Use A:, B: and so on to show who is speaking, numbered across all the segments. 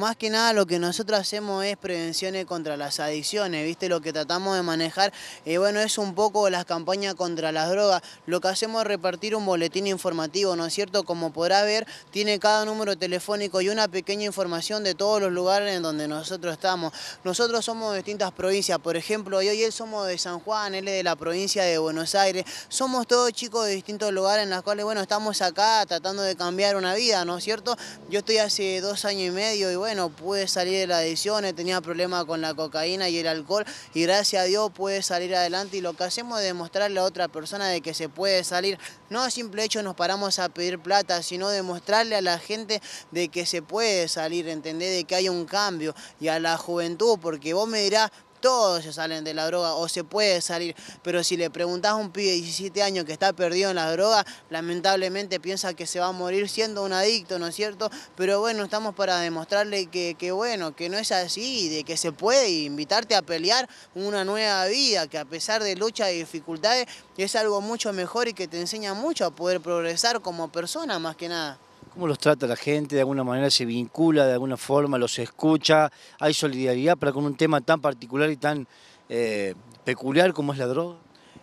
A: Más que nada lo que nosotros hacemos es prevenciones contra las adicciones, ¿viste? Lo que tratamos de manejar, eh, bueno, es un poco las campañas contra las drogas. Lo que hacemos es repartir un boletín informativo, ¿no es cierto? Como podrá ver, tiene cada número telefónico y una pequeña información de todos los lugares en donde nosotros estamos. Nosotros somos de distintas provincias, por ejemplo, hoy y él somos de San Juan, él es de la provincia de Buenos Aires. Somos todos chicos de distintos lugares en los cuales, bueno, estamos acá tratando de cambiar una vida, ¿no es cierto? Yo estoy hace dos años y medio y bueno, bueno, pude salir de la adicción, tenía problemas con la cocaína y el alcohol y gracias a Dios pude salir adelante y lo que hacemos es demostrarle a otra persona de que se puede salir. No a simple hecho nos paramos a pedir plata, sino demostrarle a la gente de que se puede salir, entender de que hay un cambio y a la juventud, porque vos me dirás, todos se salen de la droga o se puede salir, pero si le preguntás a un pibe de 17 años que está perdido en la droga, lamentablemente piensa que se va a morir siendo un adicto, ¿no es cierto? Pero bueno, estamos para demostrarle que, que bueno, que no es así, de que se puede invitarte a pelear una nueva vida, que a pesar de luchas y dificultades es algo mucho mejor y que te enseña mucho a poder progresar como persona más que nada.
B: ¿Cómo los trata la gente? ¿De alguna manera se vincula, de alguna forma los escucha? ¿Hay solidaridad para con un tema tan particular y tan eh, peculiar como es la droga?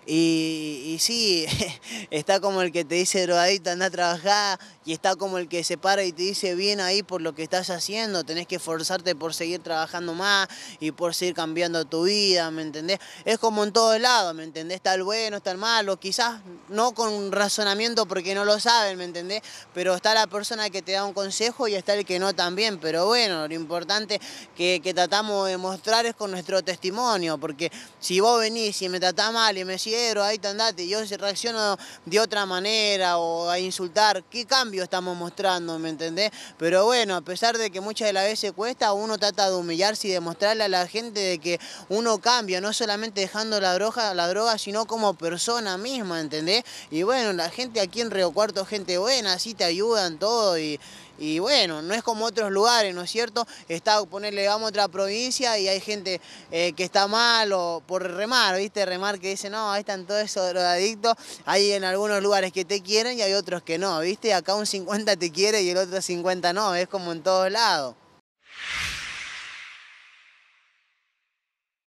B: Y, sí, está como el que te dice
A: drogadita, anda a trabajar, y está como el que se para y te dice bien ahí por lo que estás haciendo, tenés que esforzarte por seguir trabajando más y por seguir cambiando tu vida, ¿me entendés? Es como en todos lados, ¿me entendés? Está el bueno, está el malo, quizás no con razonamiento porque no lo saben, ¿me entendés? Pero está la persona que te da un consejo y está el que no también, pero bueno, lo importante que, que tratamos de mostrar es con nuestro testimonio, porque si vos venís y me tratás mal y me sigues ahí te andate, yo reacciono de otra manera o a insultar, ¿qué cambio estamos mostrando, me entendés? Pero bueno, a pesar de que muchas de las veces cuesta, uno trata de humillarse y demostrarle a la gente de que uno cambia, no solamente dejando la droga, la droga sino como persona misma, ¿entendés? Y bueno, la gente aquí en Río Cuarto, gente buena, así te ayudan todo y, y bueno, no es como otros lugares, ¿no es cierto? Está, ponerle, vamos a otra provincia y hay gente eh, que está mal o por remar, ¿viste? Remar que dice, no, ahí están todos esos drogadictos. Hay en algunos lugares que te quieren y hay otros que no, ¿viste? Acá un 50 te quiere y el otro 50 no, es como en todos lados.